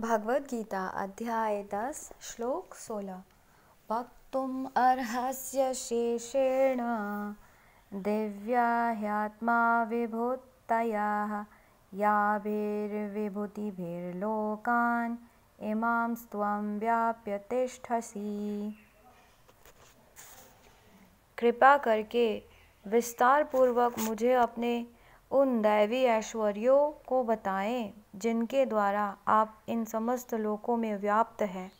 भगवद गीता अध्याय दस श्लोक सोलह वक्त अर्स्य शेषेण दिव्यात्मा विभूत याभूतिर्लोकान इम इमां व्याप्य तिष्ठसि कृपा करके विस्तार पूर्वक मुझे अपने उन दैवी ऐश्वर्यों को बताएं जिनके द्वारा आप इन समस्त लोकों में व्याप्त हैं